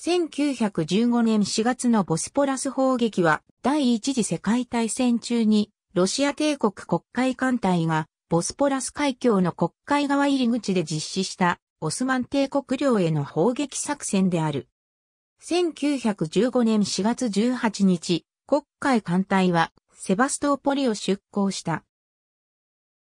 1915年4月のボスポラス砲撃は第一次世界大戦中にロシア帝国国会艦隊がボスポラス海峡の国会側入り口で実施したオスマン帝国領への砲撃作戦である。1915年4月18日、国会艦隊はセバストーポリを出港した。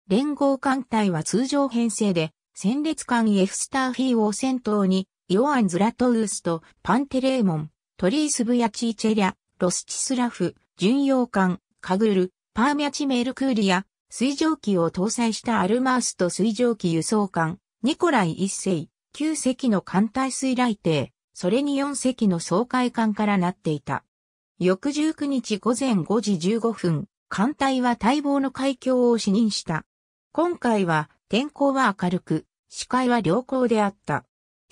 連合艦隊は通常編成で、戦列艦エフスターフィーを先頭にヨアン・ズラトウースト、パンテレーモン、トリースブヤチーチェリャ、ロスチスラフ、巡洋艦、カグル、パーミャチメールクーリア、水蒸気を搭載したアルマースト水蒸気輸送艦、ニコライ一世、9隻の艦隊水雷艇、それに4隻の総海艦からなっていた。翌19日午前5時15分、艦隊は待望の海峡を視認した。今回は天候は明るく、視界は良好であった。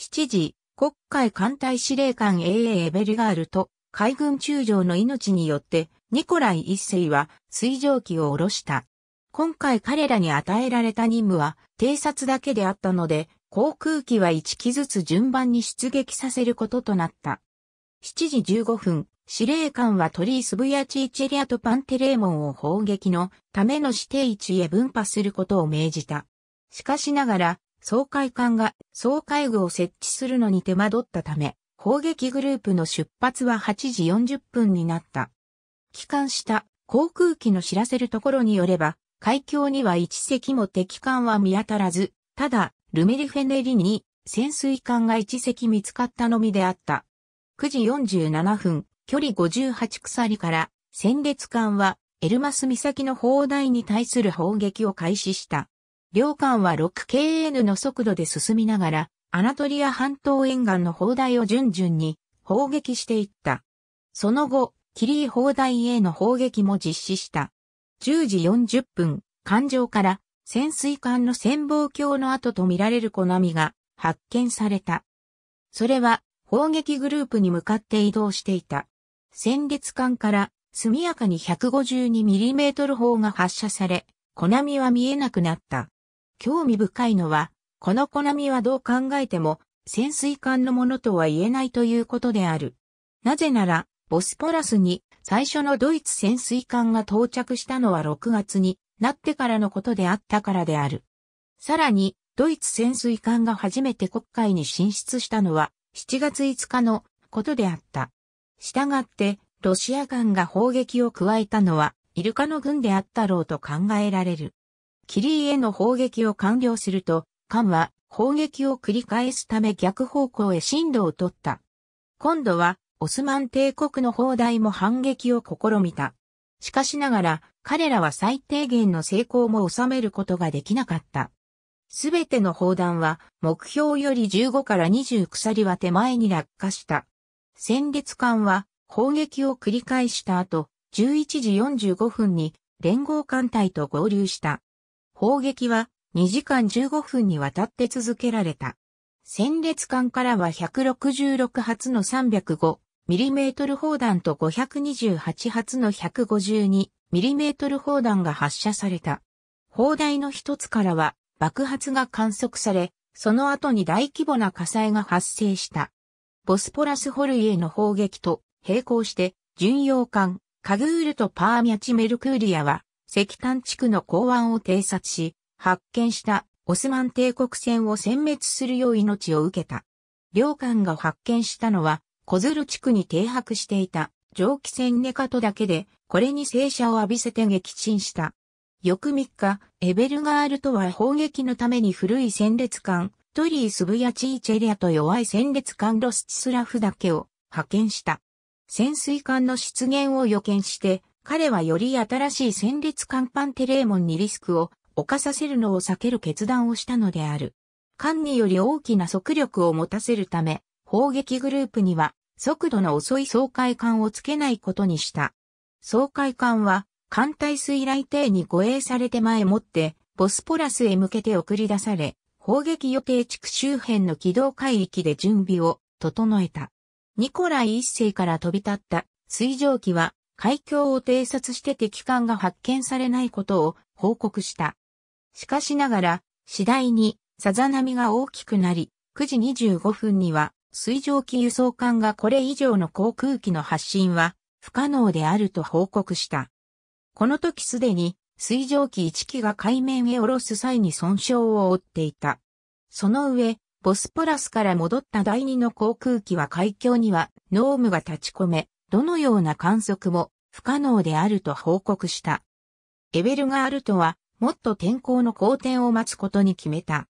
7時、国会艦隊司令官 AA エベルガールと海軍中将の命によってニコライ一世は水蒸気を下ろした。今回彼らに与えられた任務は偵察だけであったので航空機は1機ずつ順番に出撃させることとなった。7時15分、司令官はトリースブヤチーチェリアとパンテレーモンを砲撃のための指定位置へ分派することを命じた。しかしながら、総会艦が総会具を設置するのに手間取ったため、砲撃グループの出発は8時40分になった。帰還した航空機の知らせるところによれば、海峡には一隻も敵艦は見当たらず、ただ、ルメリフェネリに潜水艦が一隻見つかったのみであった。9時47分、距離58鎖から、戦列艦はエルマス岬の砲台に対する砲撃を開始した。両艦は 6KN の速度で進みながら、アナトリア半島沿岸の砲台を順々に砲撃していった。その後、キリー砲台への砲撃も実施した。10時40分、艦上から潜水艦の潜望鏡の跡とみられる小波が発見された。それは砲撃グループに向かって移動していた。戦列艦から速やかに 152mm 砲が発射され、小波は見えなくなった。興味深いのは、このコナミはどう考えても潜水艦のものとは言えないということである。なぜなら、ボスポラスに最初のドイツ潜水艦が到着したのは6月になってからのことであったからである。さらに、ドイツ潜水艦が初めて国会に進出したのは7月5日のことであった。したがって、ロシア軍が砲撃を加えたのはイルカの軍であったろうと考えられる。キリへの砲撃を完了すると、艦は砲撃を繰り返すため逆方向へ進路を取った。今度はオスマン帝国の砲台も反撃を試みた。しかしながら彼らは最低限の成功も収めることができなかった。すべての砲弾は目標より15から20鎖は手前に落下した。戦列艦は砲撃を繰り返した後、11時45分に連合艦隊と合流した。砲撃は2時間15分にわたって続けられた。戦列艦からは166発の 305mm 砲弾と528発の 152mm 砲弾が発射された。砲台の一つからは爆発が観測され、その後に大規模な火災が発生した。ボスポラスホルイへの砲撃と並行して、巡洋艦、カグールとパーミャチ・メルクーリアは、石炭地区の港湾を偵察し、発見したオスマン帝国船を殲滅するよう命を受けた。両艦が発見したのは、小鶴地区に停泊していた蒸気船ネカトだけで、これに正車を浴びせて撃沈した。翌3日、エベルガールとは砲撃のために古い戦列艦、トリー・スブヤチーチェリアと弱い戦列艦ロスチスラフだけを派遣した。潜水艦の出現を予見して、彼はより新しい戦列艦パテレーモンにリスクを犯させるのを避ける決断をしたのである。艦により大きな速力を持たせるため、砲撃グループには速度の遅い掃海艦をつけないことにした。掃海艦は艦隊水雷艇に護衛されて前もってボスポラスへ向けて送り出され、砲撃予定地区周辺の軌道海域で準備を整えた。ニコライ一世から飛び立った水蒸気は海峡を偵察して敵艦が発見されないことを報告した。しかしながら、次第にさざ波が大きくなり、9時25分には水蒸気輸送艦がこれ以上の航空機の発進は不可能であると報告した。この時すでに水蒸気1機が海面へ下ろす際に損傷を負っていた。その上、ボスポラスから戻った第二の航空機は海峡にはノームが立ち込め、どのような観測も不可能であると報告した。エベルガールトは、もっと天候の好転を待つことに決めた。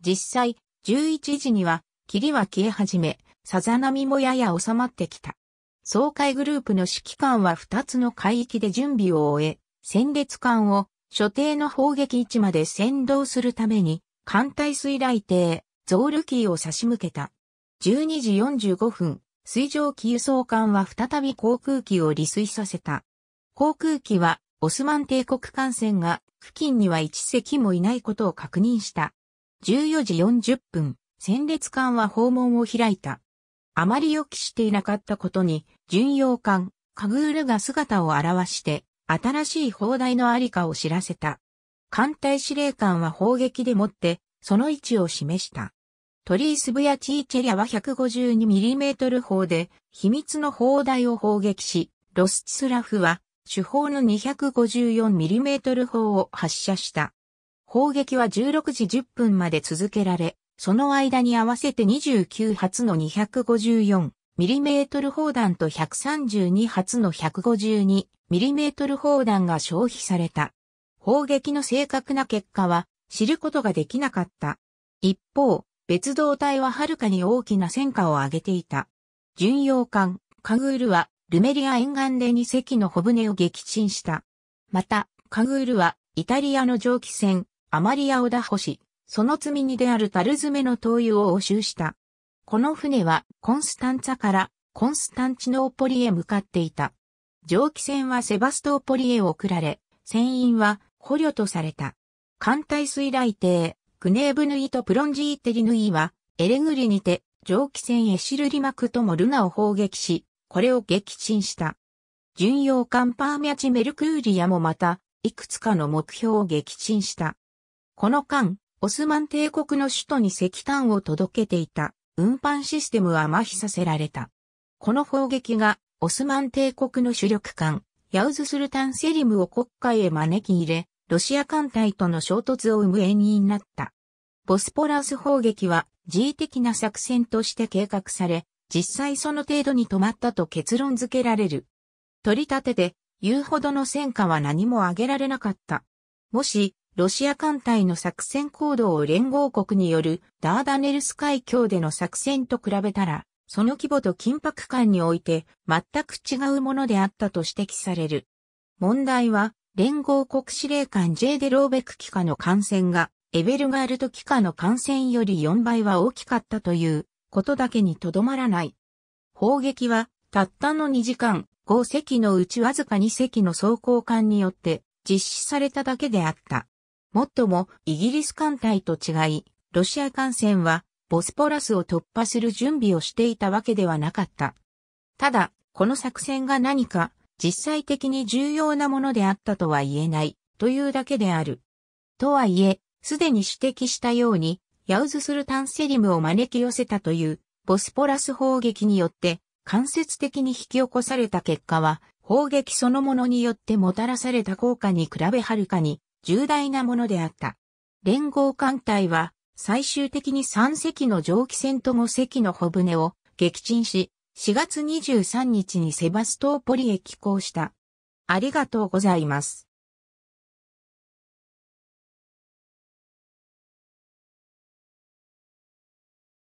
実際、11時には、霧は消え始め、さざ波もやや収まってきた。総会グループの指揮官は2つの海域で準備を終え、戦列艦を所定の砲撃位置まで先導するために、艦隊水雷艇、ゾールキーを差し向けた。12時45分、水上機輸送艦は再び航空機を離水させた。航空機はオスマン帝国艦船が付近には一隻もいないことを確認した。14時40分、戦列艦は訪問を開いた。あまり予期していなかったことに、巡洋艦、カグールが姿を現して、新しい砲台のありかを知らせた。艦隊司令官は砲撃でもって、その位置を示した。トリースブやティーチェリアは 152mm 砲で秘密の砲台を砲撃し、ロスチスラフは主砲の 254mm 砲を発射した。砲撃は16時10分まで続けられ、その間に合わせて29発の 254mm 砲弾と132発の 152mm 砲弾が消費された。砲撃の正確な結果は知ることができなかった。一方、別動隊ははるかに大きな戦果を上げていた。巡洋艦、カグールは、ルメリア沿岸で2隻の小船を撃沈した。また、カグールは、イタリアの蒸気船、アマリアを打破し、その積み荷であるタル詰めの灯油を押収した。この船は、コンスタンツァから、コンスタンチノーポリへ向かっていた。蒸気船はセバストーポリへ送られ、船員は捕虜とされた。艦隊水雷艇、クネーブヌイとプロンジーテリヌイは、エレグリにて、蒸気船エシルリマクともルナを砲撃し、これを撃沈した。巡洋艦パーミャチメルクーリアもまた、いくつかの目標を撃沈した。この間、オスマン帝国の首都に石炭を届けていた運搬システムは麻痺させられた。この砲撃がオスマン帝国の主力艦ヤウズスルタンセリムを国会へ招き入れ、ロシア艦隊との衝突を生む縁になった。ボスポラス砲撃は自衛的な作戦として計画され、実際その程度に止まったと結論付けられる。取り立てで、言うほどの戦果は何も挙げられなかった。もし、ロシア艦隊の作戦行動を連合国によるダーダネルス海峡での作戦と比べたら、その規模と緊迫感において全く違うものであったと指摘される。問題は、連合国司令官 J デローベク機下の感染が、エベルガルト機下の感染より4倍は大きかったということだけにとどまらない。砲撃は、たったの2時間、5隻のうちわずか2隻の装甲艦によって実施されただけであった。もっとも、イギリス艦隊と違い、ロシア艦船は、ボスポラスを突破する準備をしていたわけではなかった。ただ、この作戦が何か実際的に重要なものであったとは言えないというだけである。とはいえ、すでに指摘したように、ヤウズスルタンセリムを招き寄せたというボスポラス砲撃によって間接的に引き起こされた結果は、砲撃そのものによってもたらされた効果に比べはるかに重大なものであった。連合艦隊は最終的に3隻の蒸気船と5隻の小船を撃沈し、4月23日にセバストーポリへ寄港した。ありがとうございます。